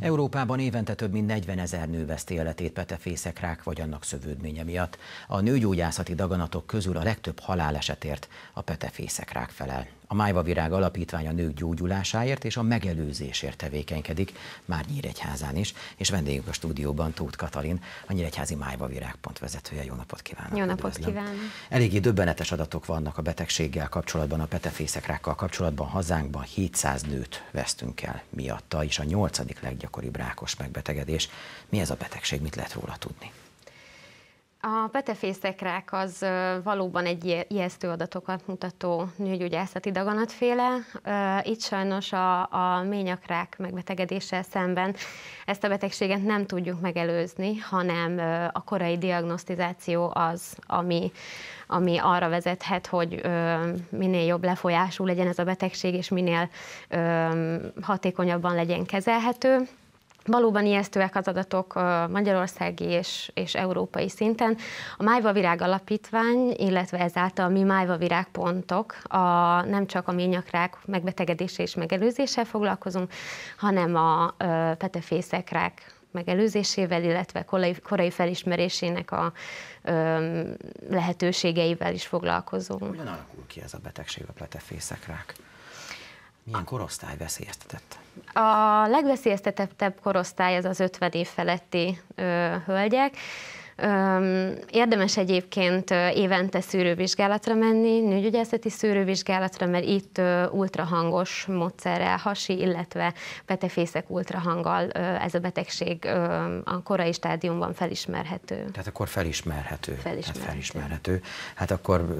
Európában évente több mint 40 ezer nő veszti életét petefészek rák vagy annak szövődménye miatt. A nőgyógyászati daganatok közül a legtöbb halálesetért a petefészek rák felel. A Májva Virág Alapítvány a nők gyógyulásáért és a megelőzésért tevékenykedik, már Nyíregyházán is, és vendégünk a stúdióban Tóth Katalin, a Nyíregyházi Májva Virág pont vezetője. Jó napot kívánok! Jó napot üdvözlöm. kívánok! Eléggé döbbenetes adatok vannak a betegséggel kapcsolatban, a petefészekrákkal kapcsolatban. Hazánkban 700 nőt vesztünk el miatta, és a nyolcadik leggyakoribb leggyakoribb rákos megbetegedés. Mi ez a betegség, mit lehet róla tudni? A petefészekrák az valóban egy ijesztő adatokat mutató nőgyógyászati daganatféle. Itt sajnos a, a ményakrák megbetegedéssel szemben ezt a betegséget nem tudjuk megelőzni, hanem a korai diagnosztizáció az, ami, ami arra vezethet, hogy minél jobb lefolyású legyen ez a betegség, és minél hatékonyabban legyen kezelhető. Valóban ijesztőek az adatok magyarországi és, és európai szinten. A Májva Virág Alapítvány, illetve ezáltal a mi Májva Virág pontok, a, nem csak a ményakrák megbetegedése és megelőzéssel foglalkozunk, hanem a petefészekrák megelőzésével, illetve korai, korai felismerésének a ö, lehetőségeivel is foglalkozunk. Hogyan alakul ki ez a betegség, a petefészekrák? rák? Milyen korosztály veszélyeztetett? A legveszélyeztetettebb korosztály az az 50 év feletti ö, hölgyek. Érdemes egyébként évente szűrővizsgálatra menni, nőgyügyászati szűrővizsgálatra, mert itt ultrahangos módszerrel hasi, illetve petefészek ultrahanggal ez a betegség a korai stádiumban felismerhető. Tehát akkor felismerhető. Hát felismerhető. Tehát felismerhető. Hát akkor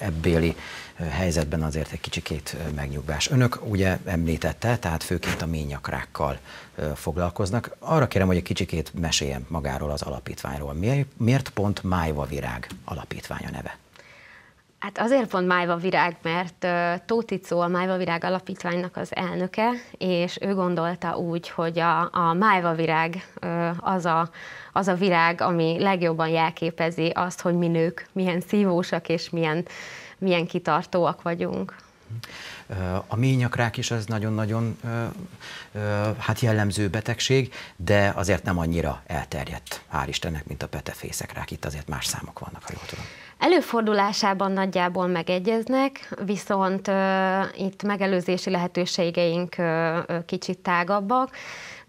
ebbéli helyzetben azért egy kicsikét megnyugvás. Önök ugye említette, tehát főként a ményakrákkal foglalkoznak. Arra kérem, hogy egy kicsikét meséljen magáról az alapítványról virágról. Miért, miért pont Májva Virág alapítványa neve? Hát azért pont Májva Virág, mert Tóti Icó a Májva Virág Alapítványnak az elnöke, és ő gondolta úgy, hogy a, a Májva Virág az a, az a virág, ami legjobban jelképezi azt, hogy mi nők milyen szívósak és milyen, milyen kitartóak vagyunk. A ményakrák is az nagyon-nagyon hát jellemző betegség, de azért nem annyira elterjedt, hál' Istennek, mint a petefészekrák. Itt azért más számok vannak, ha jól tudom. Előfordulásában nagyjából megegyeznek, viszont uh, itt megelőzési lehetőségeink uh, kicsit tágabbak.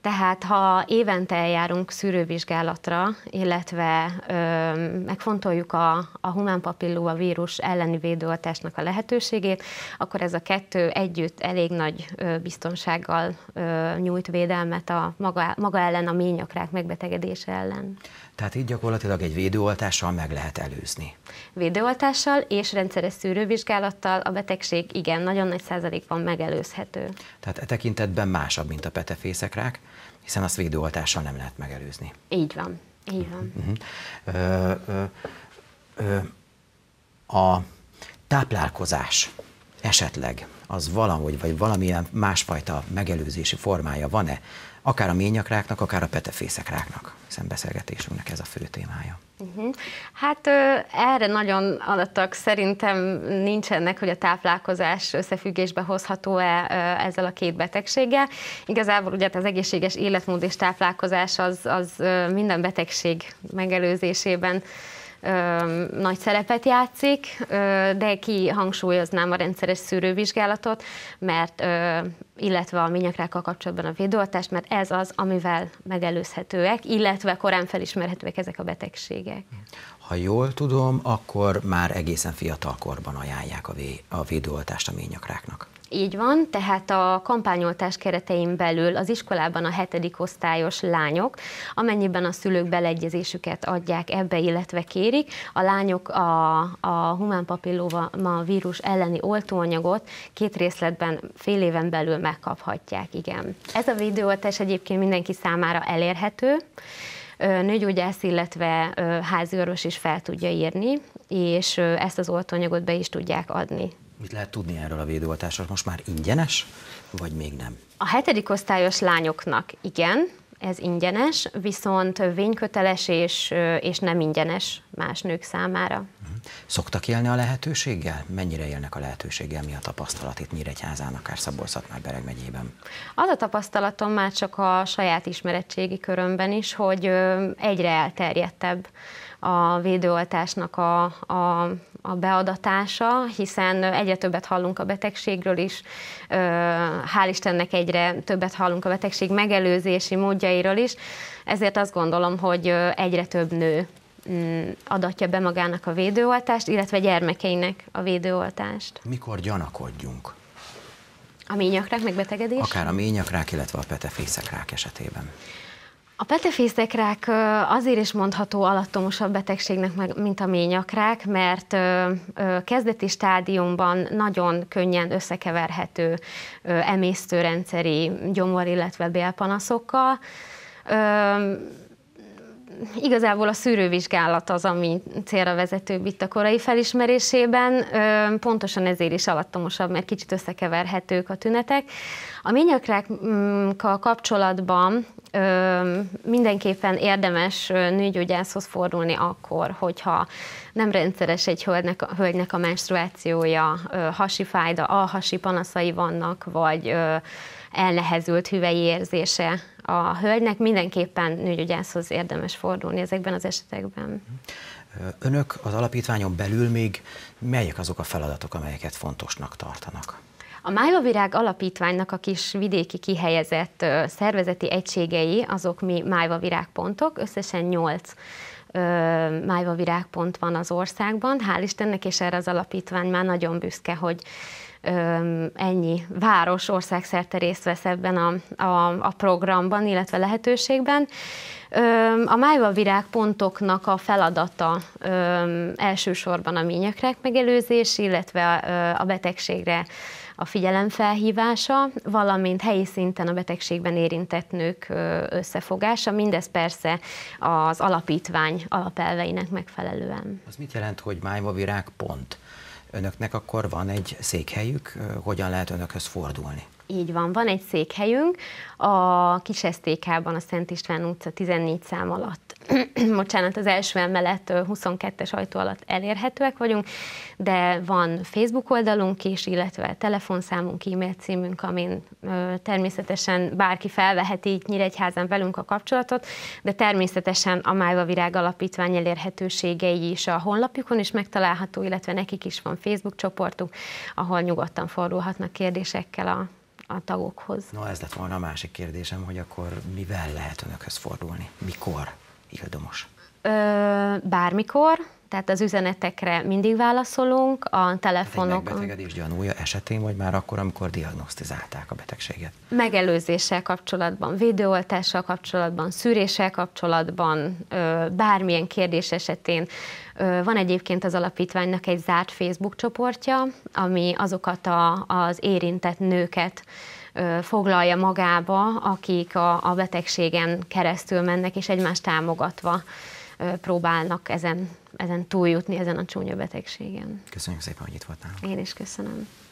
Tehát ha évente eljárunk szűrővizsgálatra, illetve ö, megfontoljuk a, a humán papillóa vírus elleni védőoltásnak a lehetőségét, akkor ez a kettő együtt elég nagy ö, biztonsággal ö, nyújt védelmet a maga, maga ellen a ményakrák megbetegedése ellen. Tehát itt gyakorlatilag egy védőoltással meg lehet előzni. Védőoltással és rendszeres szűrővizsgálattal a betegség igen, nagyon nagy százalékban megelőzhető. Tehát e tekintetben másabb, mint a petefészekrák, hiszen azt védőoltással nem lehet megelőzni. Így van, így van. Uh-huh. a táplálkozás esetleg az valahogy, vagy valamilyen másfajta megelőzési formája van-e akár a ményakráknak, akár a petefészekráknak, hiszen beszélgetésünknek ez a fő témája. Uh-huh. Hát erre nagyon adatok szerintem nincsenek, hogy a táplálkozás összefüggésbe hozható-e ezzel a két betegséggel. Igazából ugye az egészséges életmód és táplálkozás az, az minden betegség megelőzésében ö, nagy szerepet játszik, ö, de ki hangsúlyoznám a rendszeres szűrővizsgálatot, mert ö, illetve a minyakrákkal kapcsolatban a védőoltást, mert ez az, amivel megelőzhetőek, illetve korán felismerhetőek ezek a betegségek. Ha jól tudom, akkor már egészen fiatal korban ajánlják a, vé- a védőoltást a ményakráknak. Így van, tehát a kampányoltás keretein belül az iskolában a hetedik osztályos lányok, amennyiben a szülők beleegyezésüket adják ebbe, illetve kérik, a lányok a, a humán papillóma vírus elleni oltóanyagot két részletben fél éven belül megkaphatják, igen. Ez a védőoltás egyébként mindenki számára elérhető, nőgyógyász, illetve háziorvos is fel tudja írni, és ezt az oltóanyagot be is tudják adni Mit lehet tudni erről a védőoltásról? Most már ingyenes, vagy még nem? A hetedik osztályos lányoknak igen, ez ingyenes, viszont vényköteles és, és nem ingyenes más nők számára. Mhm. Szoktak élni a lehetőséggel? Mennyire élnek a lehetőséggel? Mi a tapasztalat itt Nyíregyházán, akár szabolcs bereg megyében? Az a tapasztalatom már csak a saját ismerettségi körömben is, hogy egyre elterjedtebb a védőoltásnak a, a, a beadatása, hiszen egyre többet hallunk a betegségről is, hál' Istennek egyre többet hallunk a betegség megelőzési módjairól is, ezért azt gondolom, hogy egyre több nő mm, adatja be magának a védőoltást, illetve gyermekeinek a védőoltást. Mikor gyanakodjunk? A ményakrák megbetegedés? Akár a ményakrák, illetve a petefészekrák esetében. A petefészekrák azért is mondható alattomosabb betegségnek, mint a ményakrák, mert kezdeti stádiumban nagyon könnyen összekeverhető emésztőrendszeri gyomor, illetve bélpanaszokkal igazából a szűrővizsgálat az, ami célra vezetőbb itt a korai felismerésében, pontosan ezért is alattomosabb, mert kicsit összekeverhetők a tünetek. A ményakrákkal kapcsolatban mindenképpen érdemes nőgyógyászhoz fordulni akkor, hogyha nem rendszeres egy hölgynek, a, hölgynek a menstruációja, hasi fájda, alhasi panaszai vannak, vagy elnehezült hüvei érzése a hölgynek, mindenképpen nőgyógyászhoz érdemes fordulni ezekben az esetekben. Önök az alapítványon belül még melyek azok a feladatok, amelyeket fontosnak tartanak? A Májvavirág Alapítványnak a kis vidéki kihelyezett szervezeti egységei, azok mi májvavirágpontok, összesen 8 májvavirágpont van az országban, hál' Istennek, és erre az alapítvány már nagyon büszke, hogy ennyi város országszerte részt vesz ebben a, a, a programban, illetve lehetőségben. A májva virágpontoknak a feladata elsősorban a ményekrek megelőzés, illetve a betegségre a figyelem felhívása, valamint helyi szinten a betegségben érintett nők összefogása, mindez persze az alapítvány alapelveinek megfelelően. Az mit jelent, hogy májvavirág pont? önöknek akkor van egy székhelyük, hogyan lehet önökhöz fordulni? Így van, van egy székhelyünk a Kisesztékában, a Szent István utca 14 szám alatt. Bocsánat, az első emelet 22-es ajtó alatt elérhetőek vagyunk, de van Facebook oldalunk is, illetve telefonszámunk, e-mail címünk, amin természetesen bárki felveheti így Nyíregyházan velünk a kapcsolatot, de természetesen a Májva Virág Alapítvány elérhetőségei is a honlapjukon is megtalálható, illetve nekik is van Facebook csoportuk, ahol nyugodtan fordulhatnak kérdésekkel a a tagokhoz. No, ez lett volna a másik kérdésem, hogy akkor mivel lehet önökhöz fordulni? Mikor, Ildomos? Ö, bármikor, tehát az üzenetekre mindig válaszolunk, a hát telefonok... Hát megbetegedés gyanúja esetén, vagy már akkor, amikor diagnosztizálták a betegséget? Megelőzéssel kapcsolatban, védőoltással kapcsolatban, szűréssel kapcsolatban, bármilyen kérdés esetén. Van egyébként az alapítványnak egy zárt Facebook csoportja, ami azokat a, az érintett nőket foglalja magába, akik a, a betegségen keresztül mennek, és egymást támogatva próbálnak ezen, ezen túljutni, ezen a csúnya betegségen. Köszönjük szépen, hogy itt voltál. Én is köszönöm.